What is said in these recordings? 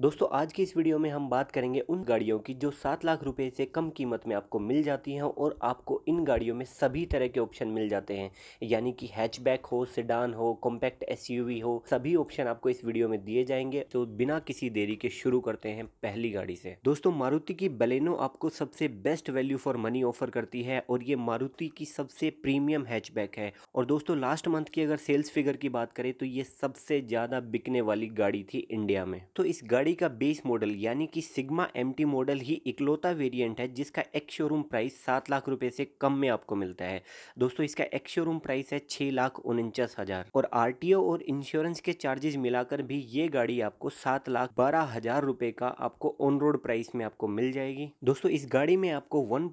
दोस्तों आज की इस वीडियो में हम बात करेंगे उन गाड़ियों की जो सात लाख रुपए से कम कीमत में आपको मिल जाती हैं और आपको इन गाड़ियों में सभी तरह के ऑप्शन मिल जाते हैं यानी कि हैचबैक हो सिडान हो कॉम्पैक्ट एसयूवी हो सभी ऑप्शन आपको इस वीडियो में दिए जाएंगे तो बिना किसी देरी के शुरू करते हैं पहली गाड़ी से दोस्तों मारुति की बलेनो आपको सबसे best value for money offer करती है और ये मारुति की सबसे प्रीमियम हैचबैक है और दोस्तों लास्ट मंथ की अगर सेल्स फिगर की बात करें तो ये सबसे ज़्यादा बिकने वाली गाड़ी थी इंडिया में तो इस गाड़ी गाड़ी का बेस मॉडल यानी कि सिग्मा एमटी मॉडल ही इकलौता वेरिएंट है जिसका एक्स शोरूम प्राइस सात लाख रुपए से कम में आपको मिलता है दोस्तों इसका एक्स शोरूम प्राइस है छः लाख उनचास हज़ार और आरटीओ और इंश्योरेंस के चार्जेज मिलाकर भी ये गाड़ी आपको सात लाख बारह हज़ार रुपये का आपको ऑन रोड प्राइस में आपको मिल जाएगी दोस्तों इस गाड़ी में आपको वन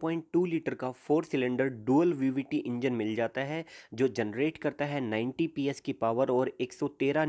लीटर का four cylinder dual VVT engine मिल जाता है जो जनरेट करता है 90 पी की पावर और एक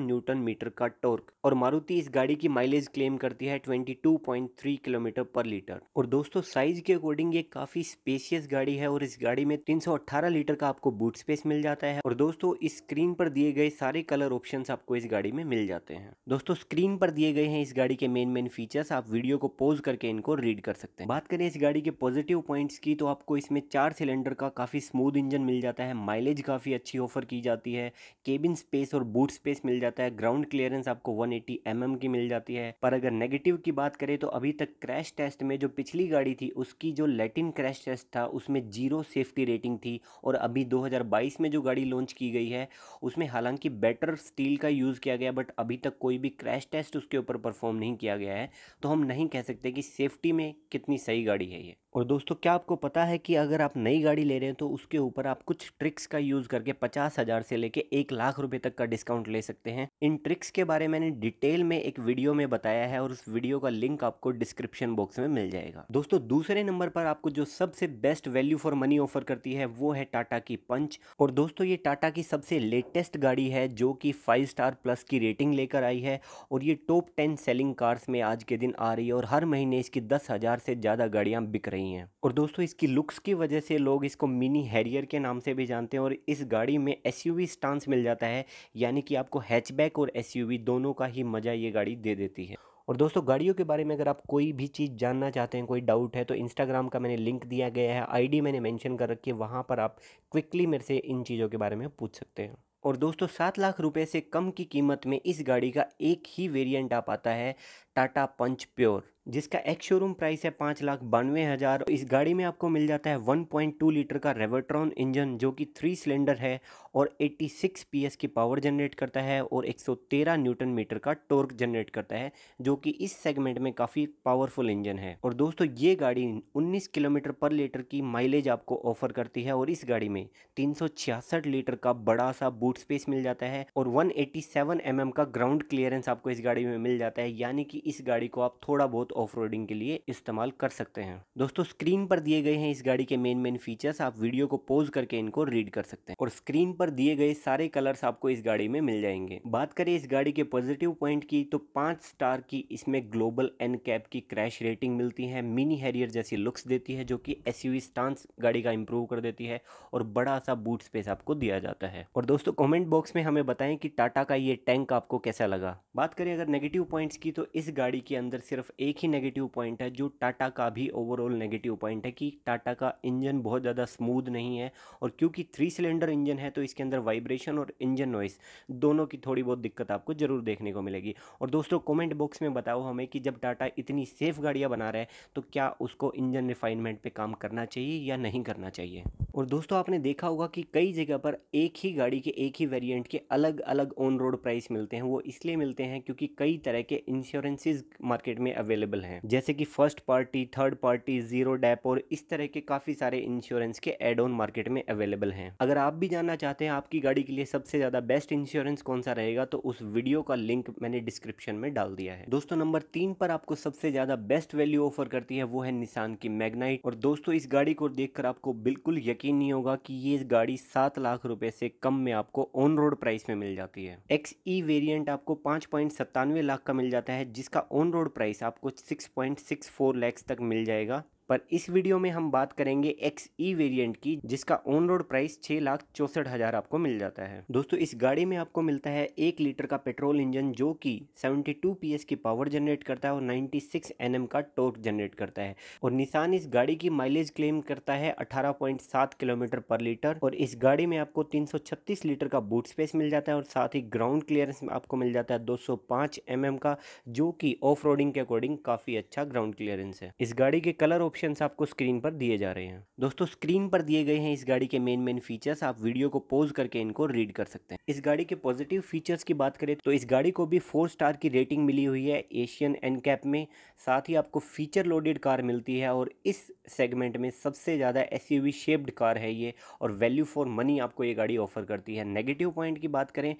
न्यूटन मीटर का टोर्क और मारुति इस गाड़ी की माइलेज क्लेम करती है 22.3 किलोमीटर पर लीटर और दोस्तों साइज के अकॉर्डिंग ये काफ़ी स्पेशियस गाड़ी है और इस गाड़ी में 318 लीटर का आपको बूट स्पेस मिल जाता है और दोस्तों इस स्क्रीन पर दिए गए सारे कलर ऑप्शन आपको इस गाड़ी में मिल जाते हैं दोस्तों स्क्रीन पर दिए गए हैं इस गाड़ी के मेन मेन फीचर्स आप वीडियो को पोज करके इनको रीड कर सकते हैं बात करें इस गाड़ी के पॉजिटिव पॉइंट्स की तो आपको इसमें चार सिलेंडर का काफ़ी स्मूथ इंजन मिल जाता है माइलेज काफ़ी अच्छी ऑफर की जाती है केबिन स्पेस और बूट स्पेस मिल जाता है ग्राउंड क्लियरेंस आपको 180 एम mm की मिल जाती है पर अगर नेगेटिव की बात करें तो अभी तक क्रैश टेस्ट में जो पिछली गाड़ी थी उसकी जो लेटिन क्रैश टेस्ट था उसमें जीरो सेफ्टी रेटिंग थी और अभी 2022 में जो गाड़ी लॉन्च की गई है उसमें हालांकि बेटर स्टील का यूज़ किया गया बट अभी तक कोई भी क्रैश टेस्ट उसके ऊपर परफॉर्म नहीं किया गया है तो हम नहीं कह सकते कि सेफ्टी में कितनी सही गाड़ी है ये और दोस्तों क्या आपको पता है कि अगर आप नई गाड़ी ले रहे हैं तो उसके ऊपर आप कुछ ट्रिक्स का यूज़ करके पचास हज़ार से लेके एक लाख रुपए तक का डिस्काउंट ले सकते हैं इन ट्रिक्स के बारे में मैंने डिटेल में एक वीडियो में बताया बताया है और उस वीडियो का लिंक आपको डिस्क्रिप्शन बॉक्स में मिल जाएगा दोस्तों दूसरे नंबर पर आपको जो सबसे best value for money offer करती है वो है टाटा की पंच और दोस्तों ये टाटा की सबसे लेटेस्ट गाड़ी है जो कि फाइव स्टार प्लस की रेटिंग लेकर आई है और ये टॉप टेन सेलिंग कार्स में आज के दिन आ रही है और हर महीने इसकी दस हज़ार से ज़्यादा गाड़ियां बिक रही है और दोस्तों इसकी लुक्स की वजह से लोग इसको मिनी हैरियर के नाम से भी जानते हैं और इस गाड़ी में एस स्टांस मिल जाता है यानी कि आपको हैचबैक और एस दोनों का ही मज़ा ये गाड़ी दे देती है और दोस्तों गाड़ियों के बारे में अगर आप कोई भी चीज़ जानना चाहते हैं कोई डाउट है तो इंस्टाग्राम का मैंने लिंक दिया गया है आईडी मैंने मेंशन कर रखी है वहाँ पर आप क्विकली मेरे से इन चीज़ों के बारे में पूछ सकते हैं और दोस्तों सात लाख रुपये से कम की कीमत में इस गाड़ी का एक ही वेरियंट आ पाता है टाटा पंच प्योर जिसका एक्स शोरूम प्राइस है पाँच लाख बानवे हज़ार इस गाड़ी में आपको मिल जाता है 1.2 लीटर का रेवोट्रॉन इंजन जो कि थ्री सिलेंडर है और 86 पीएस की पावर जनरेट करता है और 113 न्यूटन मीटर का टॉर्क जनरेट करता है जो कि इस सेगमेंट में काफ़ी पावरफुल इंजन है और दोस्तों ये गाड़ी 19 किलोमीटर पर लीटर की माइलेज आपको ऑफर करती है और इस गाड़ी में तीन लीटर का बड़ा सा बूट स्पेस मिल जाता है और वन एम mm का ग्राउंड क्लियरेंस आपको इस गाड़ी में मिल जाता है यानी कि इस गाड़ी को आप थोड़ा बहुत ऑफ के लिए इस्तेमाल कर सकते हैं दोस्तों स्क्रीन पर दिए गए हैं इस गाड़ी के मेन मेन फीचर्स आप वीडियो को पोज करके इनको रीड कर सकते हैं और स्क्रीन पर दिए गए सारे कलर्स आपको इस गाड़ी में मिल जाएंगे बात करें इस गाड़ी के पॉजिटिव पॉइंट की तो पांच स्टार की इसमें ग्लोबल एन कैप की क्रैश रेटिंग मिलती है मिनी हैरियर जैसी लुक्स देती है जो की एस यू गाड़ी का इंप्रूव कर देती है और बड़ा सा बूट स्पेस आपको दिया जाता है और दोस्तों कॉमेंट बॉक्स में हमें बताएं कि टाटा का ये टैंक आपको कैसा लगा बात करें अगर नेगेटिव पॉइंट्स की तो इस गाड़ी के अंदर सिर्फ एक ही ही नेगेटिव पॉइंट है जो टाटा का भी ओवरऑल नेगेटिव पॉइंट है कि टाटा का इंजन बहुत ज़्यादा स्मूद नहीं है और क्योंकि थ्री सिलेंडर इंजन है तो इसके अंदर वाइब्रेशन और इंजन नॉइस दोनों की थोड़ी बहुत दिक्कत आपको ज़रूर देखने को मिलेगी और दोस्तों कॉमेंट बॉक्स में बताओ हमें कि जब टाटा इतनी सेफ़ गाड़ियाँ बना रहे हैं तो क्या उसको इंजन रिफाइनमेंट पर काम करना चाहिए या नहीं करना चाहिए और दोस्तों आपने देखा होगा कि कई जगह पर एक ही गाड़ी के एक ही वेरिएंट के अलग अलग ऑन रोड प्राइस मिलते हैं वो इसलिए मिलते हैं क्योंकि कई तरह के इंश्योरेंसेज मार्केट में अवेलेबल अवेलेबल हैं जैसे कि first party third party zero dep और इस तरह के काफ़ी सारे इंश्योरेंस के एड ऑन मार्केट में अवेलेबल हैं अगर आप भी जानना चाहते हैं आपकी गाड़ी के लिए सबसे ज़्यादा बेस्ट इंश्योरेंस कौन सा रहेगा तो उस वीडियो का लिंक मैंने डिस्क्रिप्शन में डाल दिया है दोस्तों नंबर तीन पर आपको सबसे ज़्यादा बेस्ट वैल्यू ऑफर करती है वो है निशान की मैगनाइट और दोस्तों इस गाड़ी को देखकर आपको बिल्कुल यकीन नहीं होगा कि ये गाड़ी सात लाख रुपए से कम में आपको ऑन रोड प्राइस में मिल जाती है एक्स ई वेरियंट आपको पांच लाख का मिल जाता है जिसका ऑन रोड प्राइस आपको six point six four lakhs तक मिल जाएगा पर इस वीडियो में हम बात करेंगे एक्स ई वेरियंट की जिसका ऑन रोड प्राइस छः लाख चौसठ हज़ार आपको मिल जाता है दोस्तों इस गाड़ी में आपको मिलता है एक लीटर का पेट्रोल इंजन जो कि 72 पीएस की पावर जनरेट करता है और 96 एनएम का टॉर्क जनरेट करता है और निशान इस गाड़ी की माइलेज क्लेम करता है अठारह किलोमीटर पर लीटर और इस गाड़ी में आपको तीन लीटर का बूट स्पेस मिल जाता है और साथ ही ग्राउंड क्लियरेंस आपको मिल जाता है दो एमएम का जो कि ऑफ के अकॉर्डिंग काफ़ी अच्छा ग्राउंड क्लियरेंस है इस गाड़ी के कलर ऑप्शन ऑप्शंस आपको स्क्रीन पर दिए जा रहे हैं दोस्तों स्क्रीन पर दिए गए हैं इस गाड़ी के मेन मेन फीचर्स आप वीडियो को पोज करके इनको रीड कर सकते हैं इस गाड़ी के पॉजिटिव फीचर्स की बात करें तो इस गाड़ी को भी फोर स्टार की रेटिंग मिली हुई है एशियन एन कैप में साथ ही आपको फीचर लोडेड कार मिलती है और इस सेगमेंट में सबसे ज़्यादा एस शेप्ड कार है ये और वैल्यू फॉर मनी आपको ये गाड़ी ऑफर करती है नेगेटिव पॉइंट की बात करें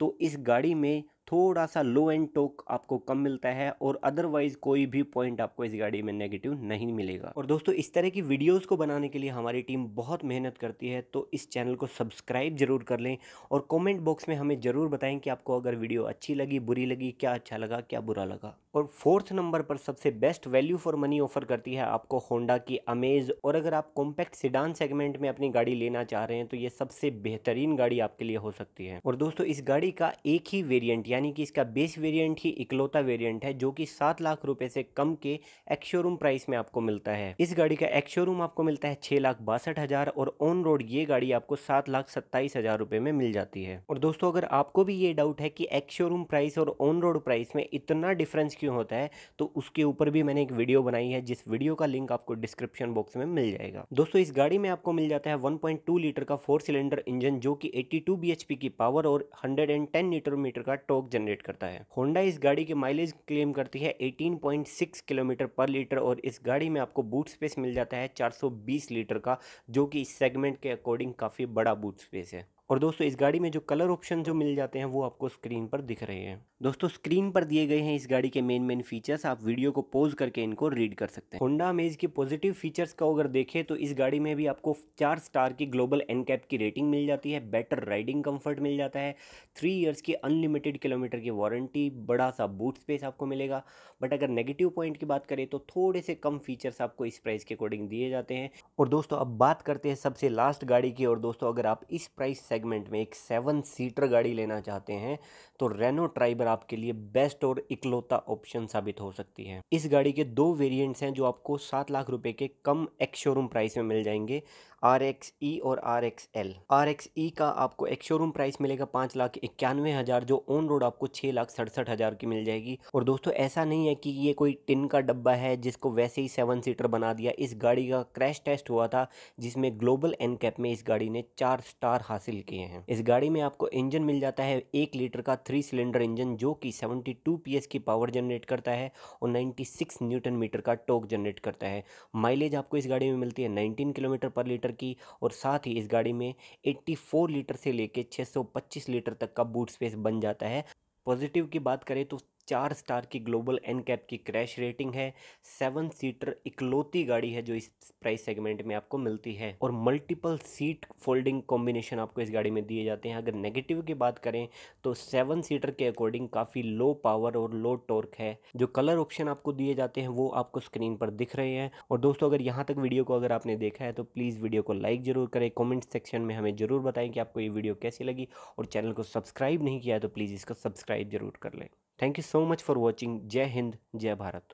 तो इस गाड़ी में थोड़ा सा लो एंड टोक आपको कम मिलता है और अदरवाइज़ कोई भी पॉइंट आपको इस गाड़ी में नेगेटिव नहीं मिलेगा और दोस्तों इस तरह की वीडियोस को बनाने के लिए हमारी टीम बहुत मेहनत करती है तो इस चैनल को सब्सक्राइब जरूर कर लें और कमेंट बॉक्स में हमें ज़रूर बताएं कि आपको अगर वीडियो अच्छी लगी बुरी लगी क्या अच्छा लगा क्या बुरा लगा और फोर्थ नंबर पर सबसे best value for money offer करती है आपको होंडा की अमेज और अगर आप कॉम्पैक्ट सिडान सेगमेंट में अपनी गाड़ी लेना चाह रहे हैं तो ये सबसे बेहतरीन गाड़ी आपके लिए हो सकती है और दोस्तों इस गाड़ी गाड़ी का एक ही वेरिएंट यानी कि इसका बेस वेरिएंट ही इकलौता वेरिएंट है जो कि सात लाख रुपए से कम के एक्स शोरूम प्राइस में आपको मिलता है इस गाड़ी का एक्स शोरूम आपको मिलता है छह लाख बासठ हजार और ऑन रोड ये गाड़ी आपको सात लाख सत्ताईस हजार रुपए में मिल जाती है और दोस्तों अगर आपको भी ये डाउट है कि एक्स शोरूम प्राइस और ऑन रोड प्राइस में इतना डिफरेंस क्यों होता है तो उसके ऊपर भी मैंने एक वीडियो बनाई है जिस वीडियो का लिंक आपको डिस्क्रिप्शन बॉक्स में मिल जाएगा दोस्तों इस गाड़ी में आपको मिल जाता है वन लीटर का फोर सिलेंडर इंजन जो की एट्टी टू की पावर और हंड्रेड 110 न्यूटन मीटर का टॉक जनरेट करता है होंडा इस गाड़ी की माइलेज क्लेम करती है 18.6 किलोमीटर पर लीटर और इस गाड़ी में आपको बूट स्पेस मिल जाता है 420 लीटर का जो कि इस सेगमेंट के अकॉर्डिंग काफ़ी बड़ा बूट स्पेस है और दोस्तों इस गाड़ी में जो कलर ऑप्शन जो मिल जाते हैं वो आपको स्क्रीन पर दिख रहे हैं दोस्तों स्क्रीन पर दिए गए हैं इस गाड़ी के मेन मेन फीचर्स आप वीडियो को पॉज करके इनको रीड कर सकते हैं होंडा अमेज के पॉजिटिव फीचर्स का अगर देखें तो इस गाड़ी में भी आपको चार स्टार की ग्लोबल एनकैप की रेटिंग मिल जाती है बेटर राइडिंग कम्फर्ट मिल जाता है थ्री ईयर्स की अनलिमिटेड किलोमीटर की वारंटी बड़ा सा बूट स्पेस आपको मिलेगा बट अगर नेगेटिव पॉइंट की बात करें तो थोड़े से कम फीचर्स आपको इस प्राइस के अकॉर्डिंग दिए जाते हैं और दोस्तों अब बात करते हैं सबसे लास्ट गाड़ी की और दोस्तों अगर आप इस प्राइस सेगमेंट में एक सेवन सीटर गाड़ी लेना चाहते हैं तो रेनो ट्राइबर आपके लिए बेस्ट और इकलौता ऑप्शन साबित हो सकती है इस गाड़ी के दो वेरिएंट्स हैं जो आपको सात लाख रुपए के कम एक्स शोरूम प्राइस में मिल जाएंगे आर एक्स ई और R X L R X E का आपको एक शोरूम प्राइस मिलेगा पाँच लाख इक्यानवे हज़ार जो ऑन रोड आपको छः लाख सड़सठ हज़ार की मिल जाएगी और दोस्तों ऐसा नहीं है कि ये कोई टिन का डब्बा है जिसको वैसे ही सेवन सीटर बना दिया इस गाड़ी का क्रैश टेस्ट हुआ था जिसमें ग्लोबल एन कैप में इस गाड़ी ने चार स्टार हासिल किए हैं इस गाड़ी में आपको इंजन मिल जाता है एक लीटर का थ्री सिलेंडर इंजन जो कि सेवेंटी टू पी एस की पावर जनरेट करता है और नाइन्टी सिक्स न्यूटन मीटर का टोक जनरेट करता है माइलेज आपको इस गाड़ी में मिलती है नाइनटीन किलोमीटर पर लीटर की और साथ ही इस गाड़ी में 84 लीटर से लेकर 625 लीटर तक का बूट स्पेस बन जाता है पॉजिटिव की बात करें तो चार स्टार की ग्लोबल एन कैप की क्रैश रेटिंग है सेवन सीटर इकलौती गाड़ी है जो इस प्राइस सेगमेंट में आपको मिलती है और मल्टीपल सीट फोल्डिंग कॉम्बिनेशन आपको इस गाड़ी में दिए जाते हैं अगर नेगेटिव की बात करें तो सेवन सीटर के अकॉर्डिंग काफ़ी लो पावर और लो टॉर्क है जो कलर ऑप्शन आपको दिए जाते हैं वो आपको स्क्रीन पर दिख रहे हैं और दोस्तों अगर यहाँ तक वीडियो को अगर आपने देखा है तो प्लीज़ वीडियो को लाइक ज़रूर करें कॉमेंट सेक्शन में हमें ज़रूर बताएं कि आपको ये वीडियो कैसी लगी और चैनल को सब्सक्राइब नहीं किया है तो प्लीज़ इसको सब्सक्राइब ज़रूर कर लें thank you so much for watching जय हिंद जय भारत